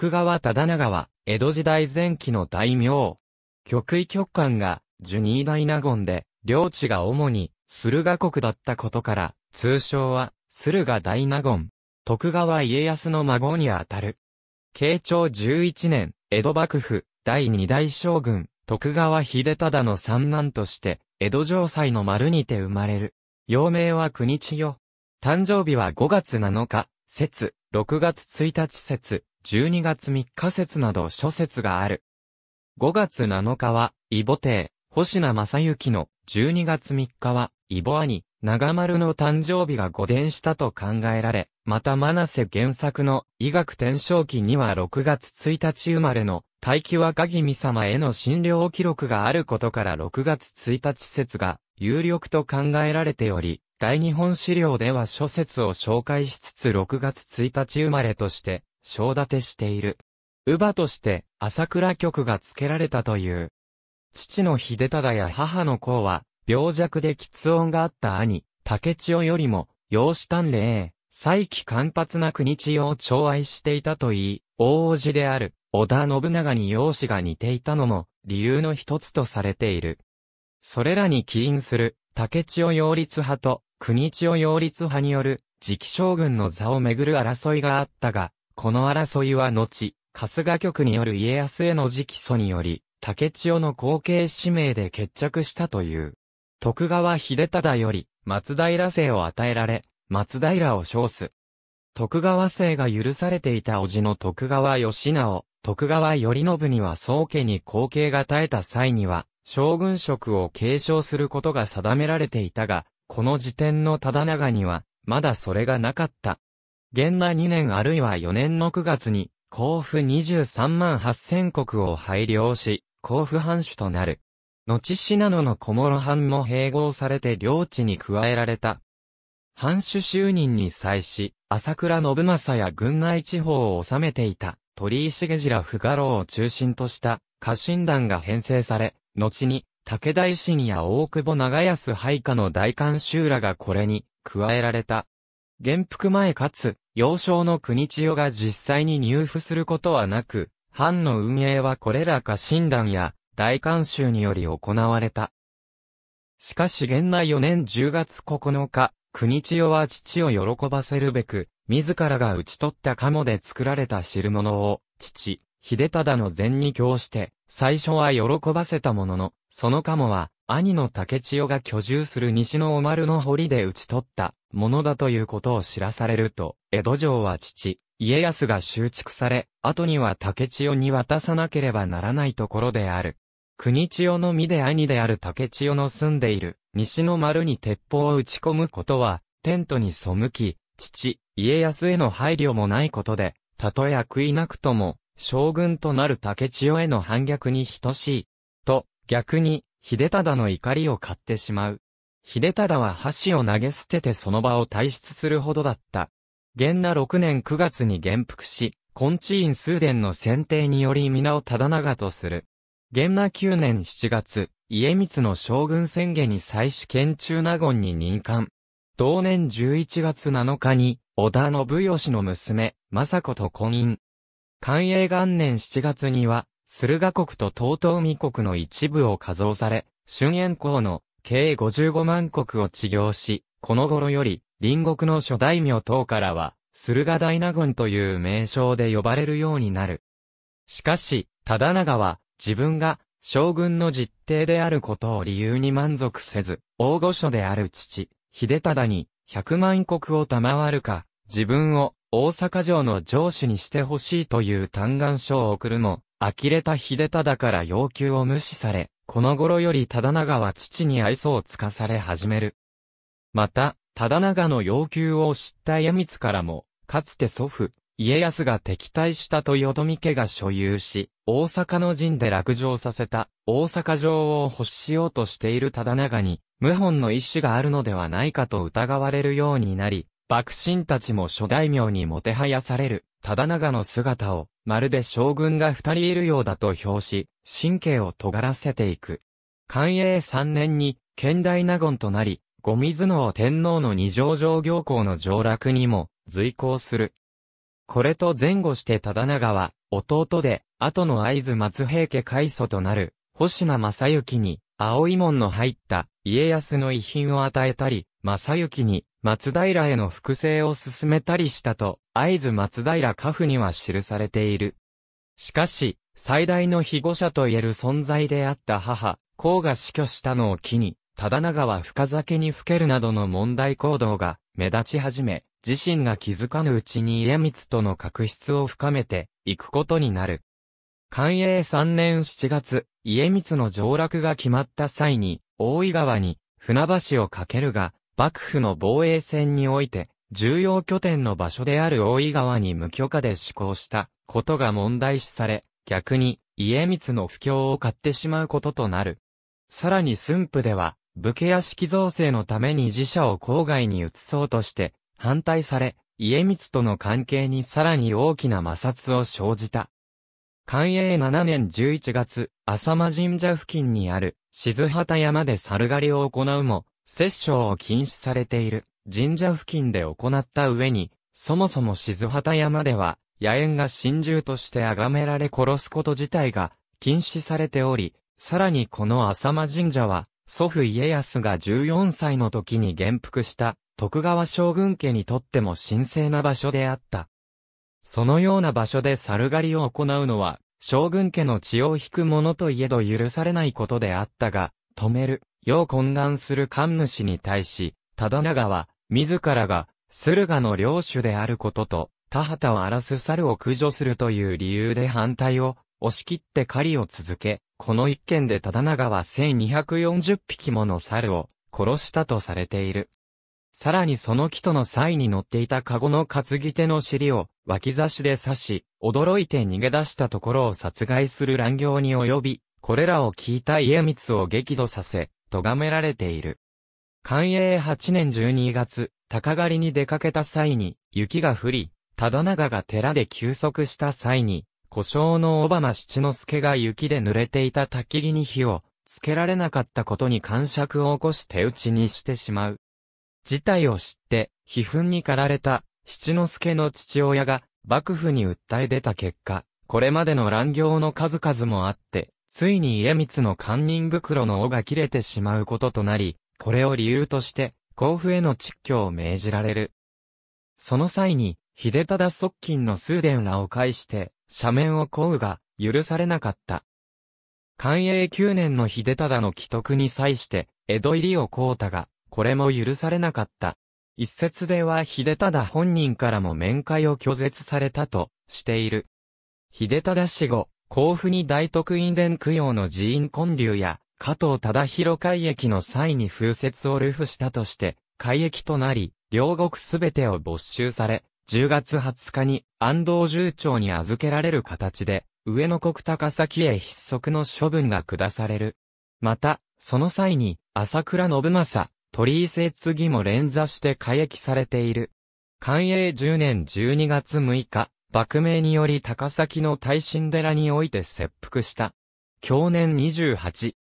徳川忠長は、江戸時代前期の大名。極意局官が、ジュニー大納言で、領地が主に、駿河国だったことから、通称は、駿河大納言。徳川家康の孫にあたる。慶長11年、江戸幕府、第二代将軍、徳川秀忠の三男として、江戸城西の丸にて生まれる。幼名は国千代。誕生日は5月7日、節、6月1日節、12月3日説など諸説がある。5月7日は、イボ帝、星名正幸の、12月3日は、イボ兄、長丸の誕生日が御伝したと考えられ、またマナセ原作の、医学天正記には6月1日生まれの、大気若君様への診療記録があることから6月1日説が、有力と考えられており、大日本資料では諸説を紹介しつつ6月1日生まれとして、正立てしている。乳母として朝倉局が付けられたという。父の秀忠や母の子は、病弱で喫音があった兄、竹千代よりも、養子丹麗、再起間髪な国千代を寵愛していたといい、大王子である、織田信長に容姿が似ていたのも、理由の一つとされている。それらに起因する、竹千代擁立派と、国千代擁立派による、次期将軍の座をめぐる争いがあったが、この争いは後、春日局による家康への直訴により、竹千代の後継指名で決着したという。徳川秀忠より、松平姓を与えられ、松平を称す。徳川姓が許されていた叔父の徳川義直、徳川頼信には宗家に後継が絶えた際には、将軍職を継承することが定められていたが、この時点の忠長には、まだそれがなかった。元代2年あるいは4年の9月に、甲府23万8000国を配領し、甲府藩主となる。後信濃の小諸藩も併合されて領地に加えられた。藩主就任に際し、朝倉信正や軍内地方を治めていた、鳥居重次ら不画老を中心とした、家臣団が編成され、後に、武田維新や大久保長安配下の大官衆らがこれに、加えられた。元服前かつ、幼少の国千代が実際に入府することはなく、藩の運営はこれら家臣団や大観衆により行われた。しかし元内4年10月9日、国千代は父を喜ばせるべく、自らが討ち取った鴨で作られた汁物を、父、秀忠の禅に供して、最初は喜ばせたものの、その鴨は、兄の竹千代が居住する西のお丸の堀で討ち取ったものだということを知らされると、江戸城は父、家康が修築され、後には竹千代に渡さなければならないところである。国千代の身で兄である竹千代の住んでいる西の丸に鉄砲を打ち込むことは、テントに背き、父、家康への配慮もないことで、たとえ悪意なくとも、将軍となる竹千代への反逆に等しい。と、逆に、秀忠の怒りを買ってしまう。秀忠は箸を投げ捨ててその場を退出するほどだった。元那6年9月に元服し、コンチン数殿の選定により皆を忠長とする。元那9年7月、家光の将軍宣言に再試験中納言に任官。同年11月7日に、織田信義の娘、政子と婚姻。寛永元年7月には、駿河国と東東海国の一部を加増され、春円公の計55万国を治療し、この頃より、隣国の諸大名等からは、駿河大納言という名称で呼ばれるようになる。しかし、忠長は、自分が、将軍の実定であることを理由に満足せず、大御所である父、秀忠に、100万国を賜るか、自分を、大阪城の城主にしてほしいという嘆願書を送るも、呆れた秀忠から要求を無視され、この頃より忠長は父に愛想をつかされ始める。また、忠長の要求を知った家光からも、かつて祖父、家康が敵対したと淀み家が所有し、大阪の陣で落城させた、大阪城を欲しようとしている忠長に、謀反の意思があるのではないかと疑われるようになり、幕臣たちも諸大名にもてはやされる、忠長の姿を、まるで将軍が二人いるようだと表し、神経を尖らせていく。寛永三年に、剣大納言となり、御水の天皇の二条上行行の上落にも、随行する。これと前後して忠長は、弟で、後の会津松平家開祖となる、星名正幸に、青い門の入った、家康の遺品を与えたり、正幸に、松平への複製を進めたりしたと、会津松平家父には記されている。しかし、最大の被護者と言える存在であった母、甲が死去したのを機に、忠長は深酒にふけるなどの問題行動が目立ち始め、自身が気づかぬうちに家光との確執を深めていくことになる。寛永3年7月、家光の上洛が決まった際に、大井川に船橋を架けるが、幕府の防衛戦において、重要拠点の場所である大井川に無許可で施行したことが問題視され、逆に家光の不況を買ってしまうこととなる。さらに駿府では、武家屋敷造成のために自社を郊外に移そうとして、反対され、家光との関係にさらに大きな摩擦を生じた。寛永7年11月、浅間神社付近にある、静畑山で猿狩りを行うも、摂生を禁止されている神社付近で行った上に、そもそも静畑山では、野猿が神獣として崇められ殺すこと自体が禁止されており、さらにこの浅間神社は、祖父家康が14歳の時に元服した徳川将軍家にとっても神聖な場所であった。そのような場所で猿狩りを行うのは、将軍家の血を引くものといえど許されないことであったが、止める要懇願する神主に対し、忠長は、自らが、駿河の領主であることと、田畑を荒らす猿を駆除するという理由で反対を、押し切って狩りを続け、この一件で忠長は1240匹もの猿を殺したとされている。さらにその木との際に乗っていた籠の担ぎ手の尻を脇差しで刺し、驚いて逃げ出したところを殺害する乱行に及び、これらを聞いた家光を激怒させ、咎められている。寛永8年12月、鷹狩りに出かけた際に、雪が降り、忠長が寺で休息した際に、故障の小浜七之助が雪で濡れていた焚き木に火をつけられなかったことに感触を起こし手打ちにしてしまう。事態を知って、悲憤に駆られた七之助の父親が幕府に訴え出た結果、これまでの乱行の数々もあって、ついに家光の堪忍袋の尾が切れてしまうこととなり、これを理由として、甲府への蟄居を命じられる。その際に、秀忠側近の数殿らを介して、斜面を請うが、許されなかった。寛永9年の秀忠の既得に際して、江戸入りをこうたが、これも許されなかった。一説では秀忠本人からも面会を拒絶されたとしている。秀忠死後、甲府に大徳院殿供養の寺院建立や、加藤忠広海域の際に風雪を流布したとして、海域となり、両国すべてを没収され、10月20日に安藤重長に預けられる形で、上野国高崎へ筆則の処分が下される。また、その際に、朝倉信正、鳥居聖次も連座して改役されている。寛永10年12月6日、幕名により高崎の大神寺において切腹した。去年28。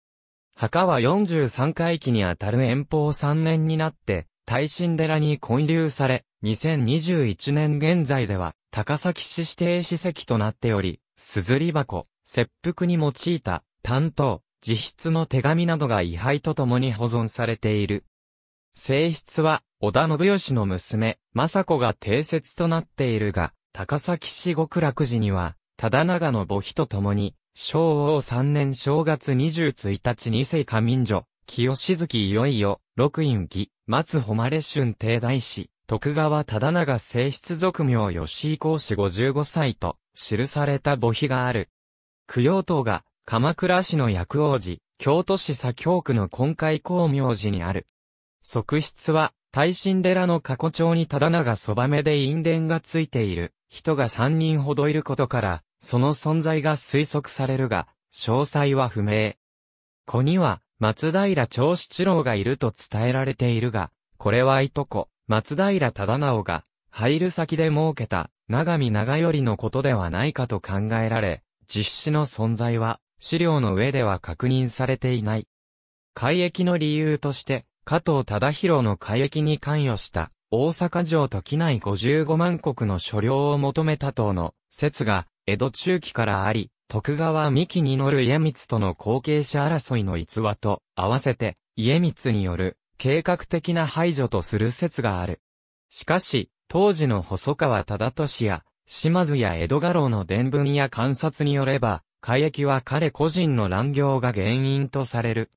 墓は43回忌にあたる遠方3年になって、大神寺に建立され、2021年現在では、高崎市指定史跡となっており、硯箱、切腹に用いた、担当、自筆の手紙などが位牌とともに保存されている。性質は、織田信義の娘、政子が定説となっているが、高崎市極楽寺には、忠長の墓碑とともに、昭和3年正月21日二世仮民女、清月いよいよ、六院儀、松誉春帝大師、徳川忠長正室俗名吉井公子55歳と、記された墓碑がある。供養塔が、鎌倉市の薬王寺、京都市左京区の今回光明寺にある。側室は、大神寺の過去帳に忠長そばめで因伝がついている。人が3人ほどいることから、その存在が推測されるが、詳細は不明。子には、松平長七郎がいると伝えられているが、これはいとこ、松平忠直が、入る先で設けた、長見長頼のことではないかと考えられ、実施の存在は、資料の上では確認されていない。改役の理由として、加藤忠広の改役に関与した大阪城と機内55万国の所領を求めた等の説が、江戸中期からあり、徳川三木に乗る家光との後継者争いの逸話と合わせて、家光による計画的な排除とする説がある。しかし、当時の細川忠俊や、島津や江戸家老の伝聞や観察によれば、海役は彼個人の乱行が原因とされる。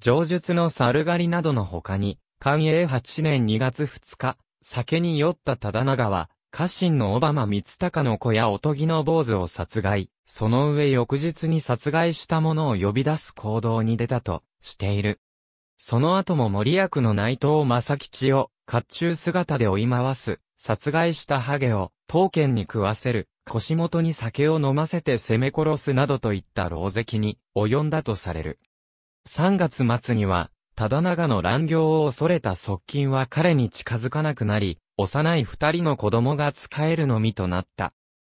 上述の猿狩りなどの他に、寛永8年2月2日、酒に酔った忠長は、家臣の小浜光隆の子やおとぎの坊主を殺害、その上翌日に殺害した者を呼び出す行動に出たとしている。その後も森役の内藤正吉を、甲冑姿で追い回す、殺害したハゲを、刀剣に食わせる、腰元に酒を飲ませて攻め殺すなどといった牢石に及んだとされる。3月末には、忠長の乱行を恐れた側近は彼に近づかなくなり、幼い二人の子供が使えるのみとなった。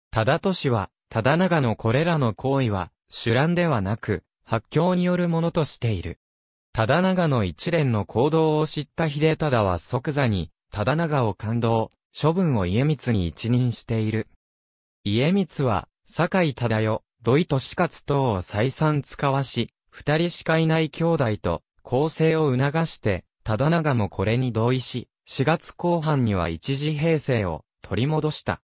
忠利は、忠長のこれらの行為は、主乱ではなく、発狂によるものとしている。忠長の一連の行動を知った秀忠は即座に、忠長を感動、処分を家光に一任している。家光は、堺忠代、土井利勝等を再三使わし、二人しかいない兄弟と、構成を促して、忠長もこれに同意し、4月後半には一時平成を取り戻した。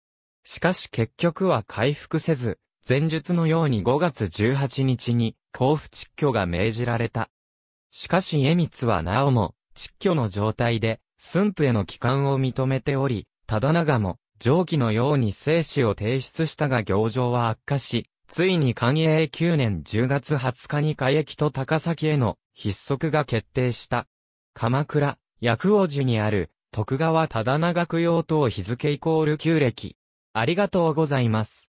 しかし結局は回復せず、前述のように5月18日に甲府撤去が命じられた。しかし江光はなおも撤去の状態で駿府への帰還を認めており、忠長も上記のように生死を提出したが行状は悪化し、ついに寛永9年10月20日に海駅と高崎への筆足が決定した。鎌倉、薬王寺にある、徳川忠長供養等日付イコール旧暦。ありがとうございます。